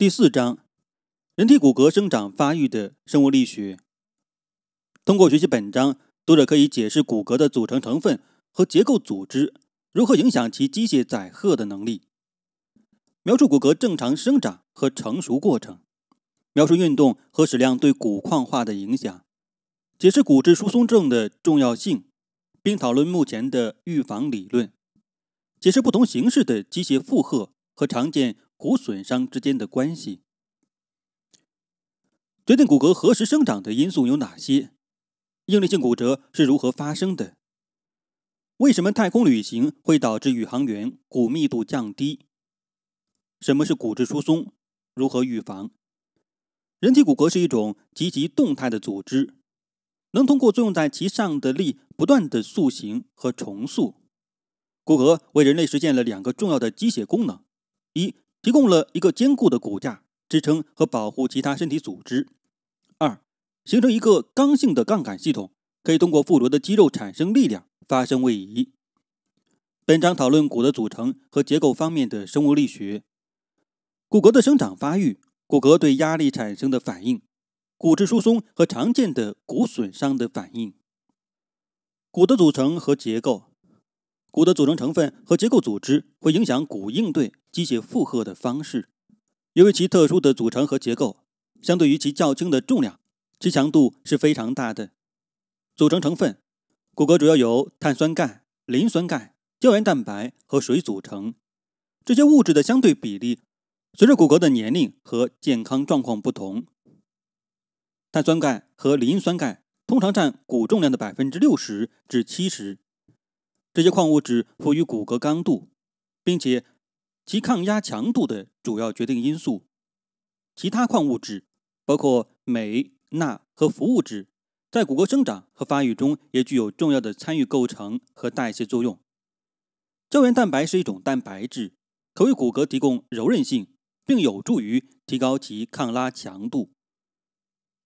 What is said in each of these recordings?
第四章，人体骨骼生长发育的生物力学。通过学习本章，读者可以解释骨骼的组成成分和结构组织如何影响其机械载荷的能力，描述骨骼正常生长和成熟过程，描述运动和矢量对骨矿化的影响，解释骨质疏松症的重要性，并讨论目前的预防理论，解释不同形式的机械负荷和常见。骨损伤之间的关系，决定骨骼何时生长的因素有哪些？应力性骨折是如何发生的？为什么太空旅行会导致宇航员骨密度降低？什么是骨质疏松？如何预防？人体骨骼是一种极其动态的组织，能通过作用在其上的力不断的塑形和重塑。骨骼为人类实现了两个重要的机械功能：一。提供了一个坚固的骨架支撑和保护其他身体组织。二，形成一个刚性的杠杆系统，可以通过附着的肌肉产生力量，发生位移。本章讨论骨的组成和结构方面的生物力学。骨骼的生长发育，骨骼对压力产生的反应，骨质疏松和常见的骨损伤的反应。骨的组成和结构，骨的组成成分和结构组织会影响骨应对。机械负荷的方式，由于其特殊的组成和结构，相对于其较轻的重量，其强度是非常大的。组成成分，骨骼主要由碳酸钙、磷酸钙、胶原蛋白和水组成。这些物质的相对比例，随着骨骼的年龄和健康状况不同。碳酸钙和磷酸钙通常占骨重量的百分之六十至七十。这些矿物质赋予骨骼刚度，并且。其抗压强度的主要决定因素。其他矿物质，包括镁、钠和氟物质，在骨骼生长和发育中也具有重要的参与构成和代谢作用。胶原蛋白是一种蛋白质，可为骨骼提供柔韧性，并有助于提高其抗拉强度。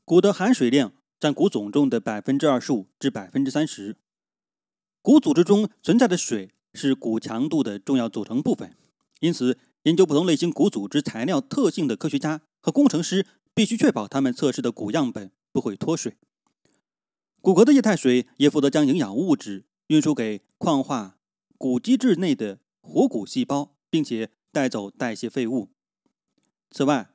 骨的含水量占骨总重的百分之二十五至百分之三十。骨组织中存在的水是骨强度的重要组成部分。因此，研究不同类型骨组织材料特性的科学家和工程师必须确保他们测试的骨样本不会脱水。骨骼的液态水也负责将营养物质运输给矿化骨基质内的活骨细胞，并且带走代谢废物。此外，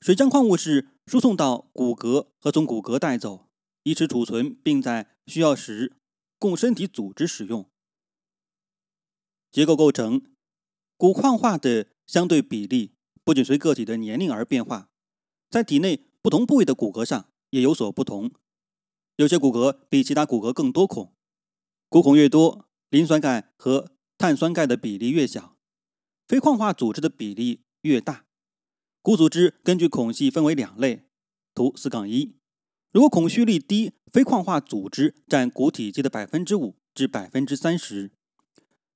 水将矿物质输送到骨骼和从骨骼带走，以此储存并在需要时供身体组织使用。结构构成。骨矿化的相对比例不仅随个体的年龄而变化，在体内不同部位的骨骼上也有所不同。有些骨骼比其他骨骼更多孔，骨孔越多，磷酸钙和碳酸钙的比例越小，非矿化组织的比例越大。骨组织根据孔隙分为两类。图四杠一，如果孔隙率低，非矿化组织占骨体积的百分之五至百分之三十，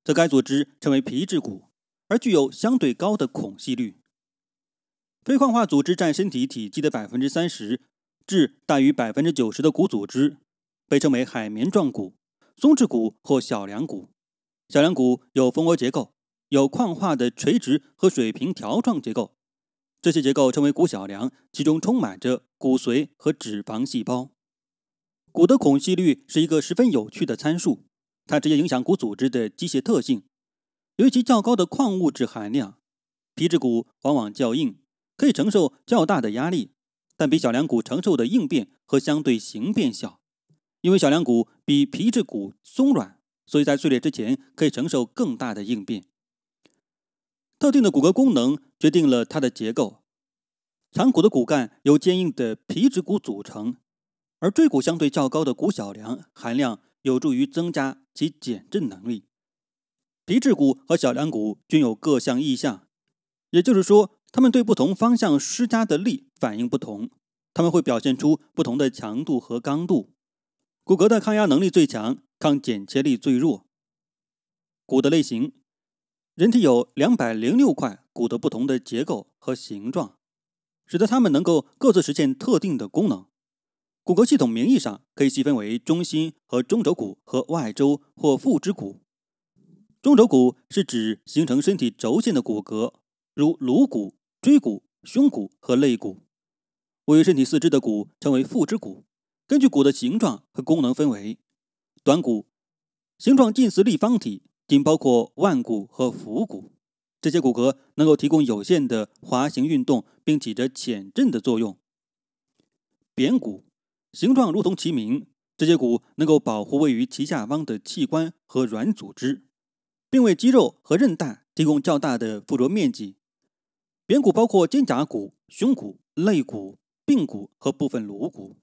则该组织称为皮质骨。而具有相对高的孔隙率。非矿化组织占身体体积的百分之三十至大于百分之九十的骨组织，被称为海绵状骨、松质骨或小梁骨。小梁骨有蜂窝结构，有矿化的垂直和水平条状结构，这些结构称为骨小梁，其中充满着骨髓和脂肪细胞。骨的孔隙率是一个十分有趣的参数，它直接影响骨组织的机械特性。由于其较高的矿物质含量，皮质骨往往较硬，可以承受较大的压力，但比小梁骨承受的应变和相对形变小。因为小梁骨比皮质骨松软，所以在碎裂之前可以承受更大的应变。特定的骨骼功能决定了它的结构。长骨的骨干由坚硬的皮质骨组成，而椎骨相对较高的骨小梁含量有助于增加其减震能力。皮质骨和小梁骨均有各项异向，也就是说，它们对不同方向施加的力反应不同，它们会表现出不同的强度和刚度。骨骼的抗压能力最强，抗剪切力最弱。骨的类型，人体有两百零六块骨，的不同的结构和形状，使得它们能够各自实现特定的功能。骨骼系统名义上可以细分为中心和中轴骨和外周或附肢骨。中轴骨是指形成身体轴线的骨骼，如颅骨、椎骨、胸骨和肋骨。位于身体四肢的骨称为附肢骨。根据骨的形状和功能分为：短骨，形状近似立方体，仅包括腕骨和腹骨，这些骨骼能够提供有限的滑行运动，并起着减震的作用。扁骨，形状如同其名，这些骨能够保护位于其下方的器官和软组织。并为肌肉和韧带提供较大的附着面积。扁骨包括肩胛骨、胸骨、肋骨、髌骨和部分颅骨。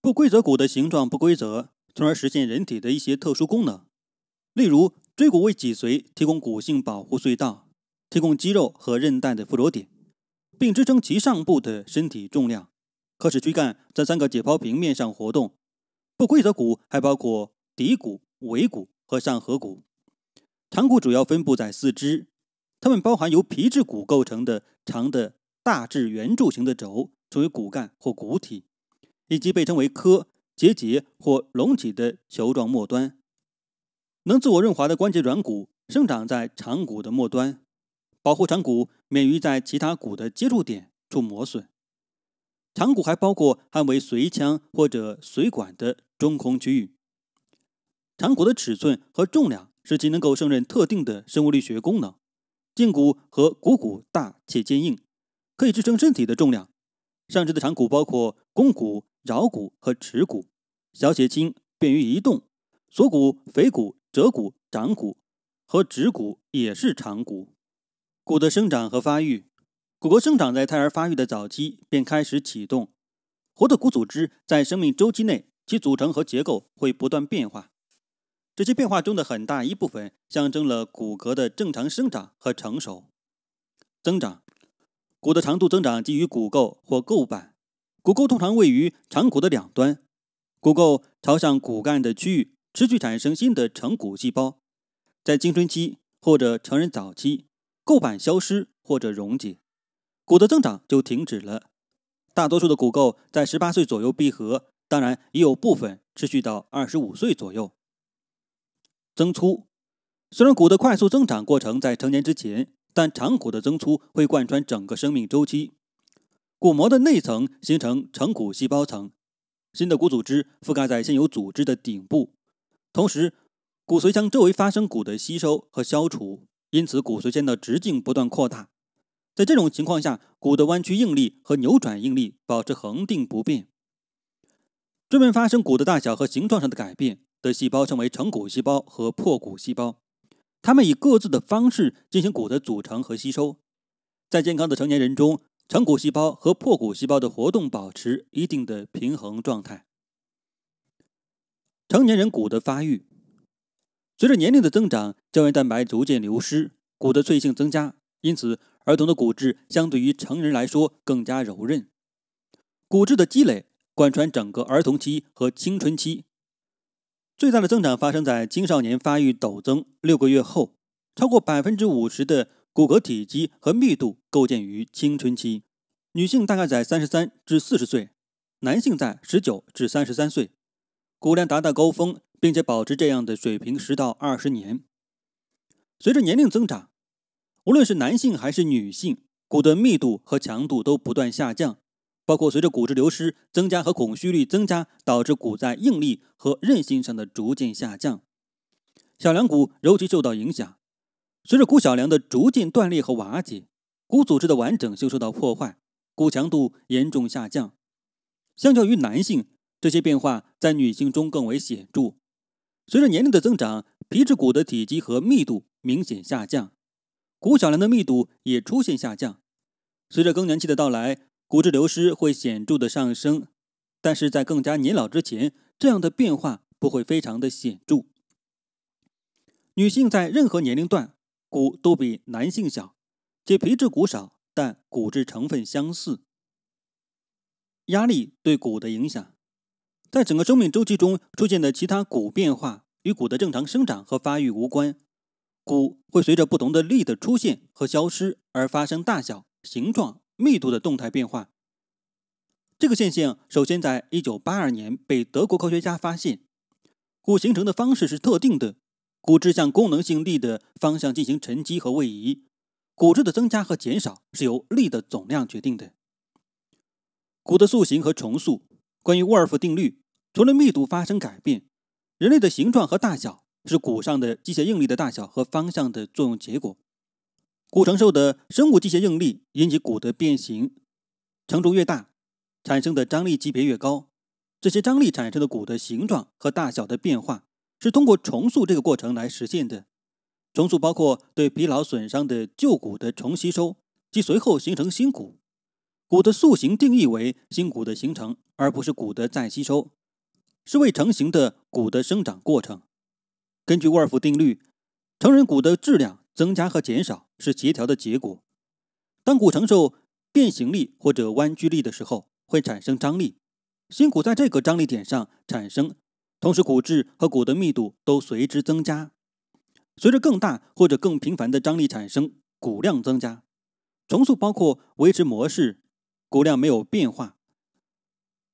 不规则骨的形状不规则，从而实现人体的一些特殊功能。例如，椎骨为脊髓提供骨性保护隧道，提供肌肉和韧带的附着点，并支撑其上部的身体重量，可使躯干在三个解剖平面上活动。不规则骨还包括骶骨、尾骨和上颌骨。长骨主要分布在四肢，它们包含由皮质骨构成的长的、大致圆柱形的轴，称为骨干或骨体，以及被称为髁、结节或隆起的球状末端。能自我润滑的关节软骨生长在长骨的末端，保护长骨免于在其他骨的接触点处磨损。长骨还包括含为髓腔或者髓管的中空区域。长骨的尺寸和重量。使其能够胜任特定的生物力学功能。胫骨和股骨大且坚硬，可以支撑身体的重量。上肢的长骨包括肱骨、桡骨和尺骨，小且轻，便于移动。锁骨、腓骨、折骨、掌骨和指骨也是长骨。骨的生长和发育，骨骼生长在胎儿发育的早期便开始启动。活的骨组织在生命周期内，其组成和结构会不断变化。这些变化中的很大一部分象征了骨骼的正常生长和成熟。增长，骨的长度增长基于骨骺或骺板。骨骺通常位于长骨的两端。骨骺朝向骨干的区域持续产生新的成骨细胞。在青春期或者成人早期，垢板消失或者溶解，骨的增长就停止了。大多数的骨垢在十八岁左右闭合，当然也有部分持续到二十五岁左右。增粗。虽然骨的快速增长过程在成年之前，但长骨的增粗会贯穿整个生命周期。骨膜的内层形成成骨细胞层，新的骨组织覆盖在现有组织的顶部。同时，骨髓腔周围发生骨的吸收和消除，因此骨髓间的直径不断扩大。在这种情况下，骨的弯曲应力和扭转应力保持恒定不变，专门发生骨的大小和形状上的改变。的细胞称为成骨细胞和破骨细胞，它们以各自的方式进行骨的组成和吸收。在健康的成年人中，成骨细胞和破骨细胞的活动保持一定的平衡状态。成年人骨的发育，随着年龄的增长，胶原蛋白逐渐流失，骨的脆性增加。因此，儿童的骨质相对于成人来说更加柔韧。骨质的积累贯穿整个儿童期和青春期。最大的增长发生在青少年发育陡增六个月后，超过百分之五十的骨骼体积和密度构建于青春期。女性大概在三十三至四十岁，男性在十九至三十三岁，骨量达到高峰，并且保持这样的水平十到二十年。随着年龄增长，无论是男性还是女性，骨的密度和强度都不断下降。包括随着骨质流失增加和孔隙率增加，导致骨在应力和韧性上的逐渐下降。小梁骨尤其受到影响。随着骨小梁的逐渐断裂和瓦解，骨组织的完整性受到破坏，骨强度严重下降。相较于男性，这些变化在女性中更为显著。随着年龄的增长，皮质骨的体积和密度明显下降，骨小梁的密度也出现下降。随着更年期的到来。骨质流失会显著的上升，但是在更加年老之前，这样的变化不会非常的显著。女性在任何年龄段，骨都比男性小，且皮质骨少，但骨质成分相似。压力对骨的影响，在整个生命周期中出现的其他骨变化与骨的正常生长和发育无关。骨会随着不同的力的出现和消失而发生大小、形状。密度的动态变化，这个现象首先在一九八二年被德国科学家发现。骨形成的方式是特定的，骨质向功能性力的方向进行沉积和位移。骨质的增加和减少是由力的总量决定的。骨的塑形和重塑，关于沃尔夫定律，除了密度发生改变，人类的形状和大小是骨上的机械应力的大小和方向的作用结果。骨承受的生物机械应力引起骨的变形，承重越大，产生的张力级别越高。这些张力产生的骨的形状和大小的变化是通过重塑这个过程来实现的。重塑包括对疲劳损伤的旧骨的重吸收及随后形成新骨。骨的塑形定义为新骨的形成，而不是骨的再吸收，是未成型的骨的生长过程。根据沃尔夫定律，成人骨的质量。增加和减少是协调的结果。当骨承受变形力或者弯曲力的时候，会产生张力。新骨在这个张力点上产生，同时骨质和骨的密度都随之增加。随着更大或者更频繁的张力产生，骨量增加。重塑包括维持模式，骨量没有变化，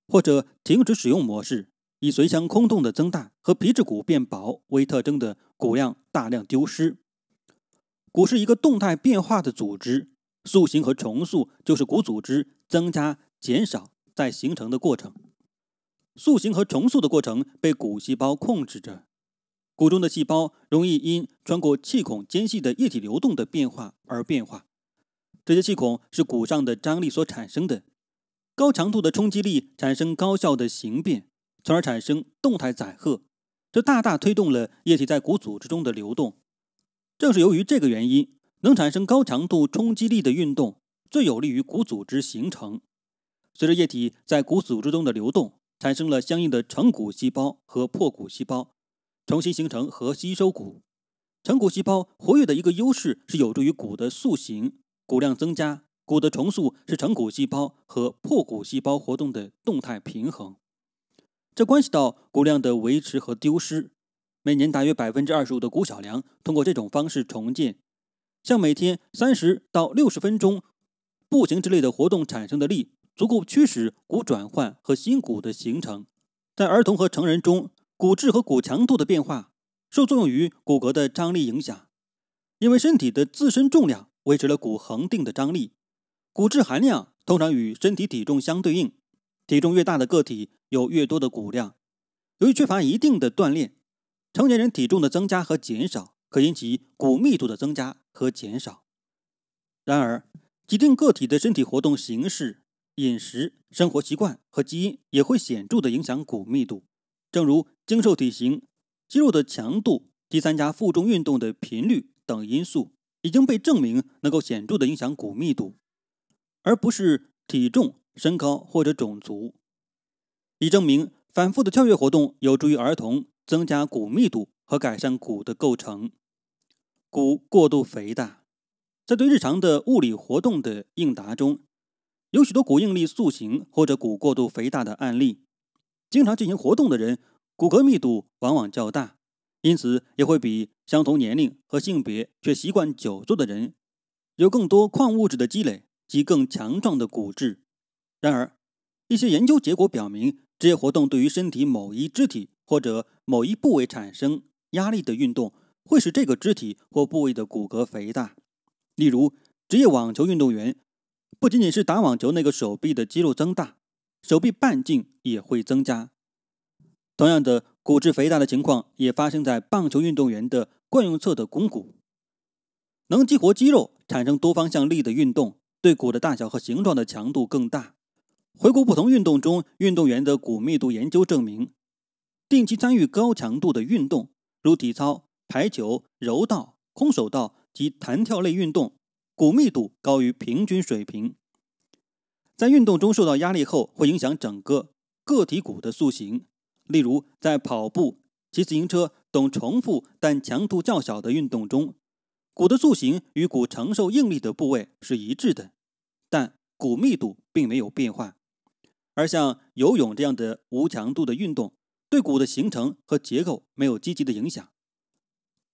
或者停止使用模式，以髓腔空洞的增大和皮质骨变薄为特征的骨量大量丢失。骨是一个动态变化的组织，塑形和重塑就是骨组织增加、减少再形成的过程。塑形和重塑的过程被骨细胞控制着。骨中的细胞容易因穿过气孔间隙的液体流动的变化而变化。这些气孔是骨上的张力所产生的。高强度的冲击力产生高效的形变，从而产生动态载荷，这大大推动了液体在骨组织中的流动。正是由于这个原因，能产生高强度冲击力的运动最有利于骨组织形成。随着液体在骨组织中的流动，产生了相应的成骨细胞和破骨细胞，重新形成和吸收骨。成骨细胞活跃的一个优势是有助于骨的塑形、骨量增加。骨的重塑是成骨细胞和破骨细胞活动的动态平衡，这关系到骨量的维持和丢失。每年大约百分之二十五的骨小梁通过这种方式重建，像每天三十到六十分钟步行之类的活动产生的力，足够驱使骨转换和新骨的形成。在儿童和成人中，骨质和骨强度的变化受作用于骨骼的张力影响，因为身体的自身重量维持了骨恒定的张力。骨质含量通常与身体体重相对应，体重越大的个体有越多的骨量。由于缺乏一定的锻炼。成年人体重的增加和减少可引起骨密度的增加和减少。然而，疾定个体的身体活动形式、饮食、生活习惯和基因也会显著的影响骨密度。正如精瘦体型、肌肉的强度、及参加负重运动的频率等因素已经被证明能够显著的影响骨密度，而不是体重、身高或者种族。以证明反复的跳跃活动有助于儿童。增加骨密度和改善骨的构成，骨过度肥大，在对日常的物理活动的应答中，有许多骨应力塑形或者骨过度肥大的案例。经常进行活动的人，骨骼密度往往较大，因此也会比相同年龄和性别却习惯久坐的人，有更多矿物质的积累及更强壮的骨质。然而，一些研究结果表明，这些活动对于身体某一肢体。或者某一部位产生压力的运动，会使这个肢体或部位的骨骼肥大。例如，职业网球运动员不仅仅是打网球那个手臂的肌肉增大，手臂半径也会增加。同样的，骨质肥大的情况也发生在棒球运动员的惯用侧的肱骨。能激活肌肉产生多方向力的运动，对骨的大小和形状的强度更大。回顾不同运动中运动员的骨密度研究，证明。定期参与高强度的运动，如体操、排球、柔道、空手道及弹跳类运动，骨密度高于平均水平。在运动中受到压力后，会影响整个个体骨的塑形。例如，在跑步、骑自行车等重复但强度较小的运动中，骨的塑形与骨承受应力的部位是一致的，但骨密度并没有变化。而像游泳这样的无强度的运动，对骨的形成和结构没有积极的影响。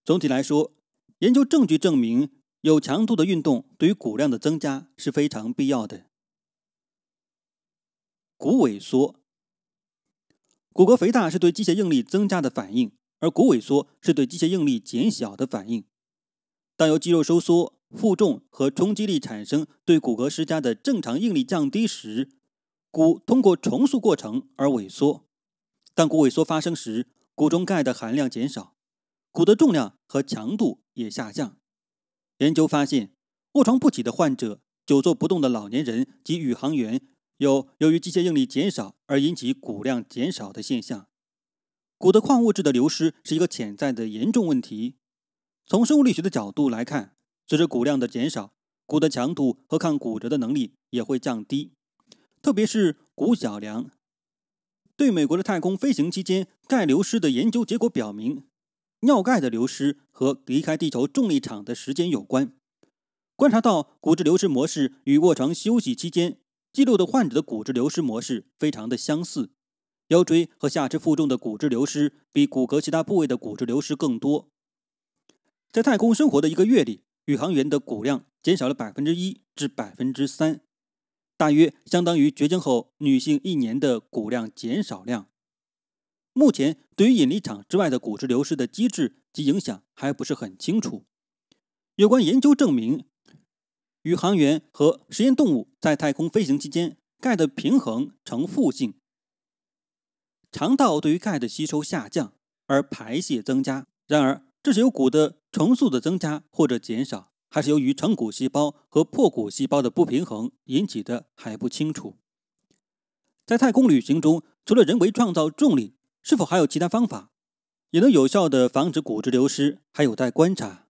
总体来说，研究证据证明，有强度的运动对于骨量的增加是非常必要的。骨萎缩、骨骼肥大是对机械应力增加的反应，而骨萎缩是对机械应力减小的反应。当由肌肉收缩、负重和冲击力产生对骨骼施加的正常应力降低时，骨通过重塑过程而萎缩。当骨萎缩发生时，骨中钙的含量减少，骨的重量和强度也下降。研究发现，卧床不起的患者、久坐不动的老年人及宇航员，有由于机械应力减少而引起骨量减少的现象。骨的矿物质的流失是一个潜在的严重问题。从生物力学的角度来看，随着骨量的减少，骨的强度和抗骨折的能力也会降低，特别是骨小梁。对美国的太空飞行期间钙流失的研究结果表明，尿钙的流失和离开地球重力场的时间有关。观察到骨质流失模式与卧床休息期间记录的患者的骨质流失模式非常的相似。腰椎和下肢负重的骨质流失比骨骼其他部位的骨质流失更多。在太空生活的一个月里，宇航员的骨量减少了百分之一至百分之三。大约相当于绝经后女性一年的骨量减少量。目前，对于引力场之外的骨质流失的机制及影响还不是很清楚。有关研究证明，宇航员和实验动物在太空飞行期间，钙的平衡呈负性，肠道对于钙的吸收下降而排泄增加。然而，这是由骨的重塑的增加或者减少。还是由于成骨细胞和破骨细胞的不平衡引起的还不清楚。在太空旅行中，除了人为创造重力，是否还有其他方法也能有效的防止骨质流失，还有待观察。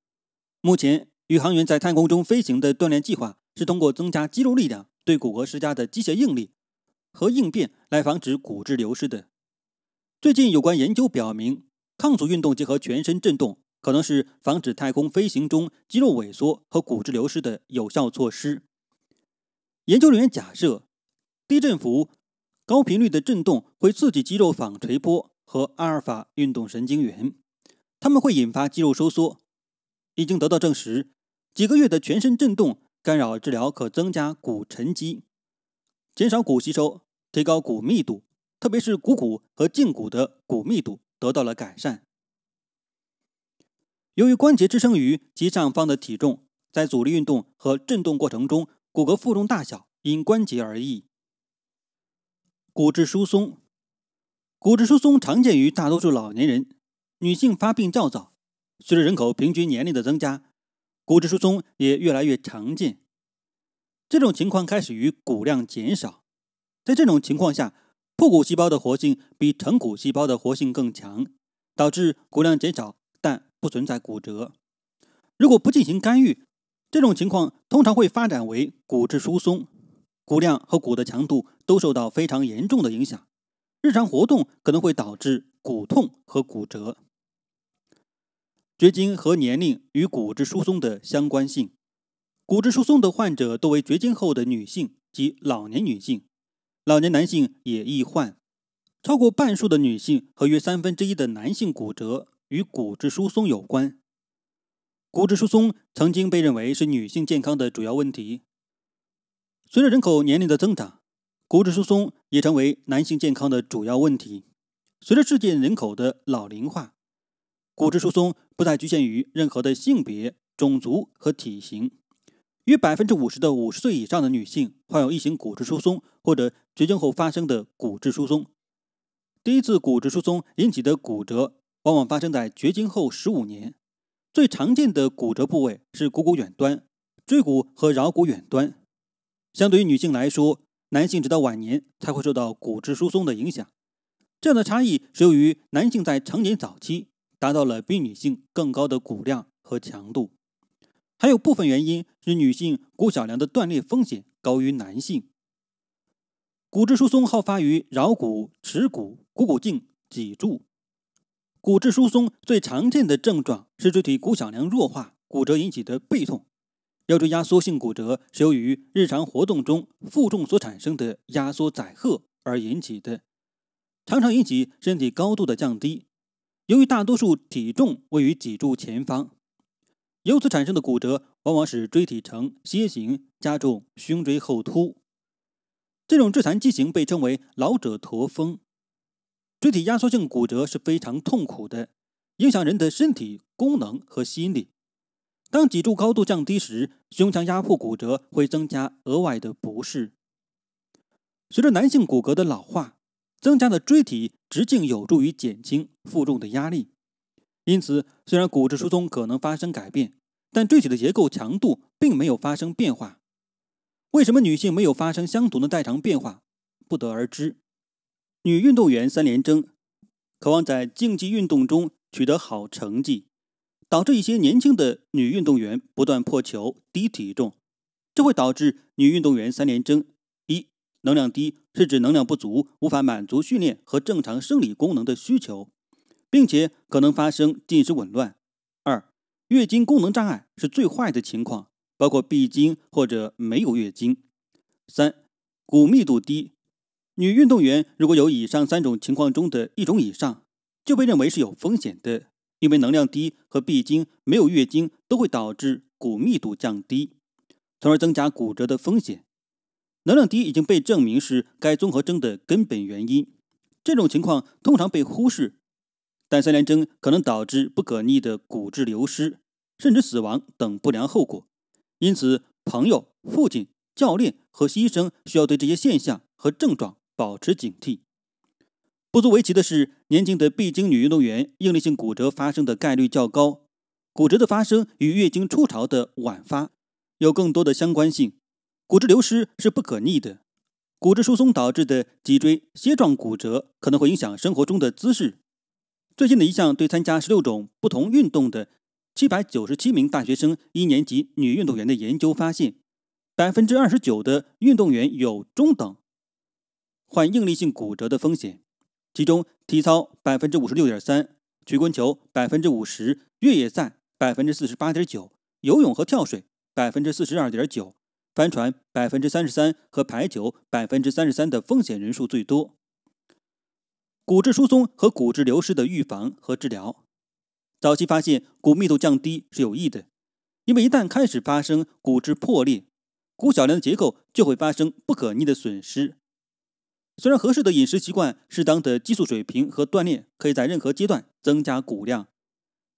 目前，宇航员在太空中飞行的锻炼计划是通过增加肌肉力量对骨骼施加的机械应力和应变来防止骨质流失的。最近有关研究表明，抗阻运动结合全身振动。可能是防止太空飞行中肌肉萎缩和骨质流失的有效措施。研究人员假设，低振幅、高频率的振动会刺激肌肉纺锤波和阿尔法运动神经元，它们会引发肌肉收缩。已经得到证实，几个月的全身振动干扰治疗可增加骨沉积，减少骨吸收，提高骨密度，特别是股骨和胫骨的骨密度得到了改善。由于关节支撑于其上方的体重，在阻力运动和振动过程中，骨骼负重大小因关节而异。骨质疏松，骨质疏松常见于大多数老年人，女性发病较早。随着人口平均年龄的增加，骨质疏松也越来越常见。这种情况开始于骨量减少，在这种情况下，破骨细胞的活性比成骨细胞的活性更强，导致骨量减少，但。不存在骨折。如果不进行干预，这种情况通常会发展为骨质疏松，骨量和骨的强度都受到非常严重的影响，日常活动可能会导致骨痛和骨折。绝经和年龄与骨质疏松的相关性，骨质疏松的患者多为绝经后的女性及老年女性，老年男性也易患。超过半数的女性和约三分之一的男性骨折。与骨质疏松有关。骨质疏松曾经被认为是女性健康的主要问题，随着人口年龄的增长，骨质疏松也成为男性健康的主要问题。随着世界人口的老龄化，骨质疏松不再局限于任何的性别、种族和体型。约百分之五十的五十岁以上的女性患有异型骨质疏松或者绝经后发生的骨质疏松。第一次骨质疏松引起的骨折。往往发生在绝经后十五年，最常见的骨折部位是股骨远端、椎骨和桡骨远端。相对于女性来说，男性直到晚年才会受到骨质疏松的影响。这样的差异是由于男性在成年早期达到了比女性更高的骨量和强度。还有部分原因是女性骨小梁的断裂风险高于男性。骨质疏松好发于桡骨、尺骨、股骨颈、脊柱。骨质疏松最常见的症状是椎体骨小梁弱化、骨折引起的背痛。腰椎压缩性骨折是由于日常活动中负重所产生的压缩载荷而引起的，常常引起身体高度的降低。由于大多数体重位于脊柱前方，由此产生的骨折往往使椎体呈楔形，加重胸椎后凸。这种致残畸形被称为“老者驼峰”。椎体压缩性骨折是非常痛苦的，影响人的身体功能和心理。当脊柱高度降低时，胸腔压迫骨折会增加额外的不适。随着男性骨骼的老化，增加的椎体直径有助于减轻负重的压力。因此，虽然骨质疏松可能发生改变，但椎体的结构强度并没有发生变化。为什么女性没有发生相同的代偿变化，不得而知。女运动员三连征，渴望在竞技运动中取得好成绩，导致一些年轻的女运动员不断破球、低体重，这会导致女运动员三连征：一、能量低，是指能量不足，无法满足训练和正常生理功能的需求，并且可能发生进食紊乱；二、月经功能障碍是最坏的情况，包括闭经或者没有月经；三、骨密度低。女运动员如果有以上三种情况中的一种以上，就被认为是有风险的，因为能量低和闭经没有月经都会导致骨密度降低，从而增加骨折的风险。能量低已经被证明是该综合征的根本原因。这种情况通常被忽视，但三联征可能导致不可逆的骨质流失，甚至死亡等不良后果。因此，朋友、父亲、教练和医生需要对这些现象和症状。保持警惕。不足为奇的是，年轻的闭经女运动员应力性骨折发生的概率较高，骨折的发生与月经初潮的晚发有更多的相关性。骨质流失是不可逆的，骨质疏松导致的脊椎楔状骨折可能会影响生活中的姿势。最近的一项对参加十六种不同运动的七百九十七名大学生一年级女运动员的研究发现，百分之二十九的运动员有中等。患应力性骨折的风险，其中体操百分之五十六点三，曲棍球百分之五十，越野赛百分之四十八点九，游泳和跳水百分之四十二点九，帆船百分之三十三和排球百分之三十三的风险人数最多。骨质疏松和骨质流失的预防和治疗，早期发现骨密度降低是有益的，因为一旦开始发生骨质破裂，骨小梁的结构就会发生不可逆的损失。虽然合适的饮食习惯、适当的激素水平和锻炼可以在任何阶段增加骨量，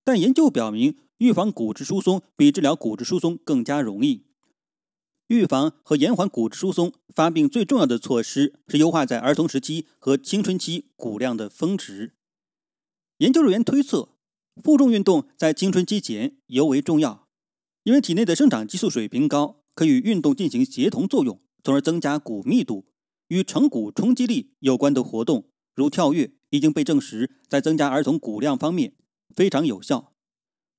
但研究表明，预防骨质疏松比治疗骨质疏松更加容易。预防和延缓骨质疏松发病最重要的措施是优化在儿童时期和青春期骨量的峰值。研究人员推测，负重运动在青春期前尤为重要，因为体内的生长激素水平高，可与运动进行协同作用，从而增加骨密度。与成骨冲击力有关的活动，如跳跃，已经被证实在增加儿童骨量方面非常有效。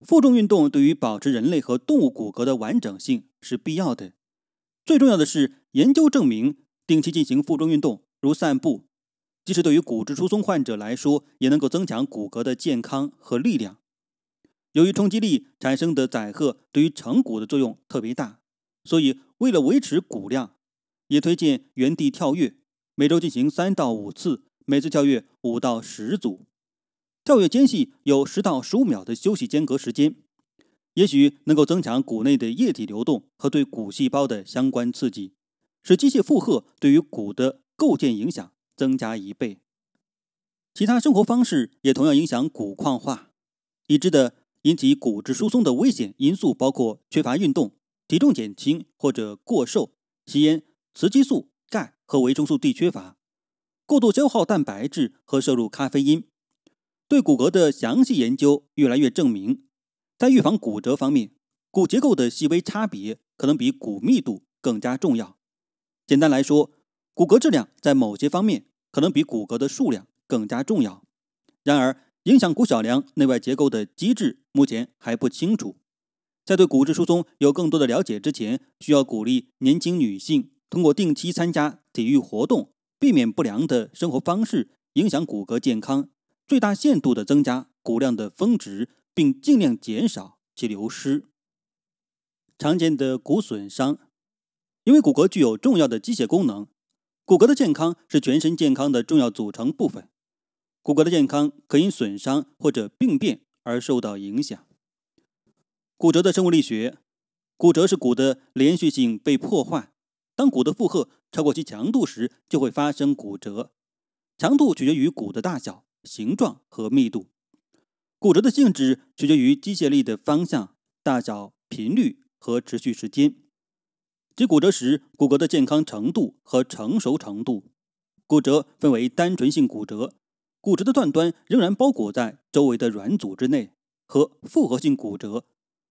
负重运动对于保持人类和动物骨骼的完整性是必要的。最重要的是，研究证明定期进行负重运动，如散步，即使对于骨质疏松患者来说，也能够增强骨骼的健康和力量。由于冲击力产生的载荷对于成骨的作用特别大，所以为了维持骨量。也推荐原地跳跃，每周进行三到五次，每次跳跃五到十组，跳跃间隙有十到十五秒的休息间隔时间，也许能够增强骨内的液体流动和对骨细胞的相关刺激，使机械负荷对于骨的构建影响增加一倍。其他生活方式也同样影响骨矿化。已知的引起骨质疏松的危险因素包括缺乏运动、体重减轻或者过瘦、吸烟。雌激素、钙和维生素 D 缺乏，过度消耗蛋白质和摄入咖啡因，对骨骼的详细研究越来越证明，在预防骨折方面，骨结构的细微差别可能比骨密度更加重要。简单来说，骨骼质量在某些方面可能比骨骼的数量更加重要。然而，影响骨小梁内外结构的机制目前还不清楚。在对骨质疏松有更多的了解之前，需要鼓励年轻女性。通过定期参加体育活动，避免不良的生活方式影响骨骼健康，最大限度地增加骨量的峰值，并尽量减少其流失。常见的骨损伤，因为骨骼具有重要的机械功能，骨骼的健康是全身健康的重要组成部分。骨骼的健康可因损伤或者病变而受到影响。骨折的生物力学，骨折是骨的连续性被破坏。当骨的负荷超过其强度时，就会发生骨折。强度取决于骨的大小、形状和密度。骨折的性质取决于机械力的方向、大小、频率和持续时间，及骨折时骨骼的健康程度和成熟程度。骨折分为单纯性骨折，骨折的断端仍然包裹在周围的软组织内，和复合性骨折，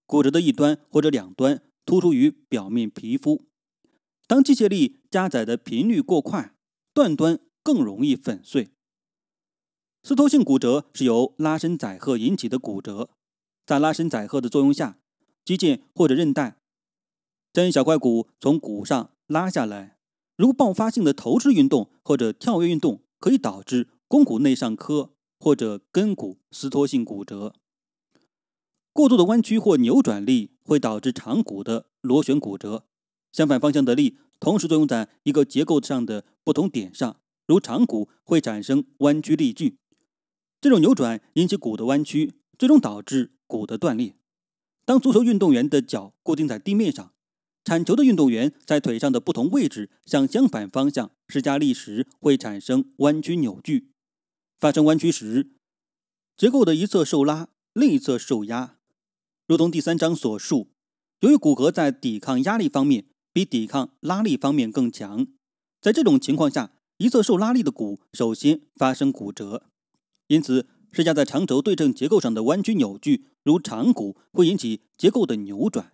骨折的一端或者两端突出于表面皮肤。当机械力加载的频率过快，断端更容易粉碎。撕脱性骨折是由拉伸载荷引起的骨折，在拉伸载荷的作用下，肌腱或者韧带将小块骨从骨上拉下来。如爆发性的投掷运动或者跳跃运动，可以导致肱骨内上髁或者跟骨撕脱性骨折。过度的弯曲或扭转力会导致长骨的螺旋骨折。相反方向的力同时作用在一个结构上的不同点上，如长骨会产生弯曲力矩。这种扭转引起骨的弯曲，最终导致骨的断裂。当足球运动员的脚固定在地面上，铲球的运动员在腿上的不同位置向相反方向施加力时，会产生弯曲扭矩。发生弯曲时，结构的一侧受拉，另一侧受压。如同第三章所述，由于骨骼在抵抗压力方面，比抵抗拉力方面更强。在这种情况下，一侧受拉力的骨首先发生骨折。因此，施加在长轴对称结构上的弯曲扭矩，如长骨，会引起结构的扭转。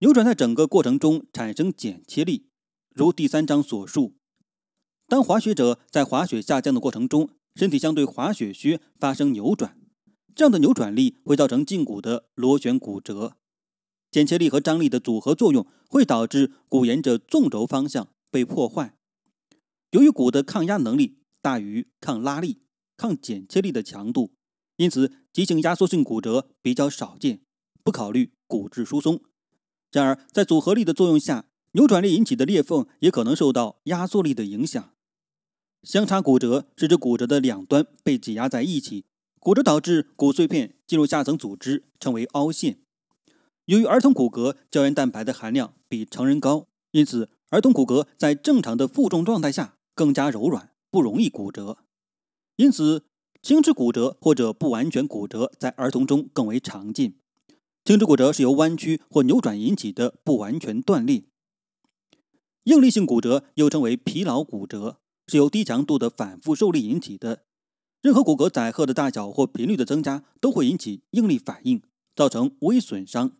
扭转在整个过程中产生剪切力，如第三章所述。当滑雪者在滑雪下降的过程中，身体相对滑雪靴发生扭转，这样的扭转力会造成胫骨的螺旋骨折。剪切力和张力的组合作用会导致骨沿着纵轴方向被破坏。由于骨的抗压能力大于抗拉力、抗剪切力的强度，因此急性压缩性骨折比较少见。不考虑骨质疏松，然而在组合力的作用下，扭转力引起的裂缝也可能受到压缩力的影响。相差骨折是指骨折的两端被挤压在一起，骨折导致骨碎片进入下层组织，称为凹陷。由于儿童骨骼胶原蛋白的含量比成人高，因此儿童骨骼在正常的负重状态下更加柔软，不容易骨折。因此，轻质骨折或者不完全骨折在儿童中更为常见。轻质骨折是由弯曲或扭转引起的不完全断裂。应力性骨折又称为疲劳骨折，是由低强度的反复受力引起的。任何骨骼载荷的大小或频率的增加都会引起应力反应，造成微损伤。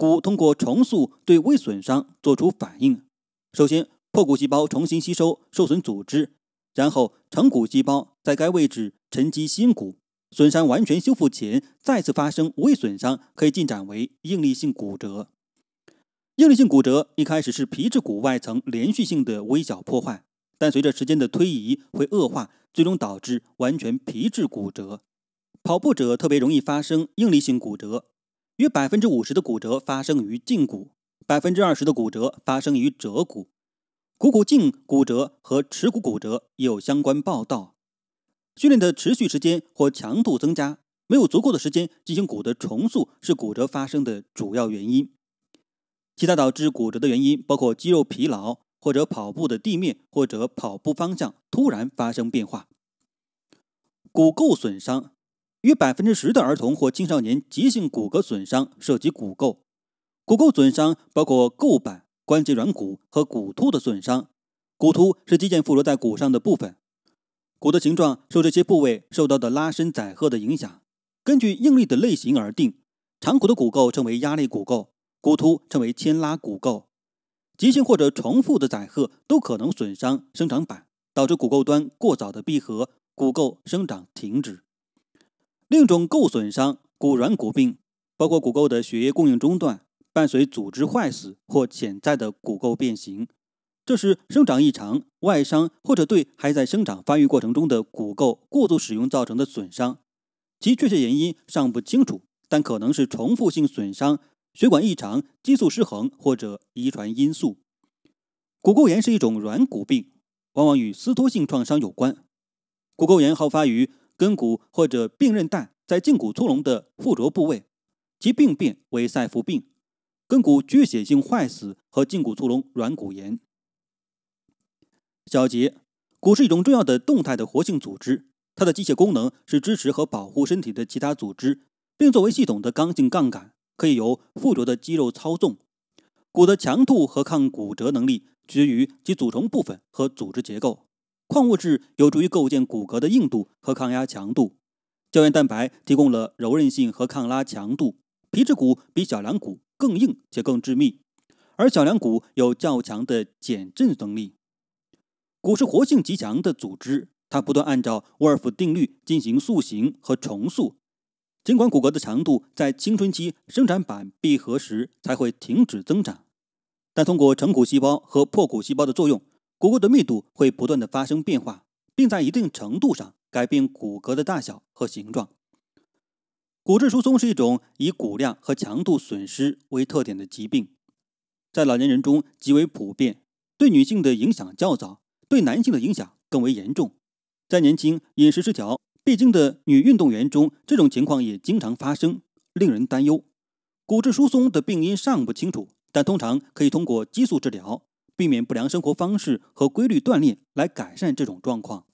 骨通过重塑对微损伤作出反应。首先，破骨细胞重新吸收受损组织，然后成骨细胞在该位置沉积新骨。损伤完全修复前再次发生微损伤，可以进展为应力性骨折。应力性骨折一开始是皮质骨外层连续性的微小破坏，但随着时间的推移会恶化，最终导致完全皮质骨折。跑步者特别容易发生应力性骨折。约百分之五十的骨折发生于胫骨，百分之二十的骨折发生于折骨。股骨颈骨折和耻骨骨折也有相关报道。训练的持续时间或强度增加，没有足够的时间进行骨的重塑，是骨折发生的主要原因。其他导致骨折的原因包括肌肉疲劳，或者跑步的地面或者跑步方向突然发生变化。骨垢损伤。约百分之十的儿童或青少年急性骨骼损伤涉及骨骺。骨骺损伤包括骺板、关节软骨和骨突的损伤。骨突是肌腱附着在骨上的部分。骨的形状受这些部位受到的拉伸载荷的影响，根据应力的类型而定。长骨的骨骺称为压力骨骺，骨突称为牵拉骨骺。急性或者重复的载荷都可能损伤生长板，导致骨骺端过早的闭合，骨骺生长停止。另一种构损伤——骨软骨病，包括骨垢的血液供应中断，伴随组织坏死或潜在的骨垢变形。这是生长异常、外伤或者对还在生长发育过程中的骨垢过度使用造成的损伤。其确切原因尚不清楚，但可能是重复性损伤、血管异常、激素失衡或者遗传因素。骨垢炎是一种软骨病，往往与撕脱性创伤有关。骨垢炎好发于。根骨或者病韧带在胫骨粗隆的附着部位，其病变为塞夫病、根骨缺血性坏死和胫骨粗隆软骨炎。小结：骨是一种重要的动态的活性组织，它的机械功能是支持和保护身体的其他组织，并作为系统的刚性杠杆，可以由附着的肌肉操纵。骨的强度和抗骨折能力取决于其组成部分和组织结构。矿物质有助于构建骨骼的硬度和抗压强度，胶原蛋白提供了柔韧性和抗拉强度。皮质骨比小梁骨更硬且更致密，而小梁骨有较强的减震能力。骨是活性极强的组织，它不断按照沃尔夫定律进行塑形和重塑。尽管骨骼的长度在青春期生长板闭合时才会停止增长，但通过成骨细胞和破骨细胞的作用。骨骼的密度会不断的发生变化，并在一定程度上改变骨骼的大小和形状。骨质疏松是一种以骨量和强度损失为特点的疾病，在老年人中极为普遍，对女性的影响较早，对男性的影响更为严重。在年轻、饮食失调、闭经的女运动员中，这种情况也经常发生，令人担忧。骨质疏松的病因尚不清楚，但通常可以通过激素治疗。避免不良生活方式和规律锻炼，来改善这种状况。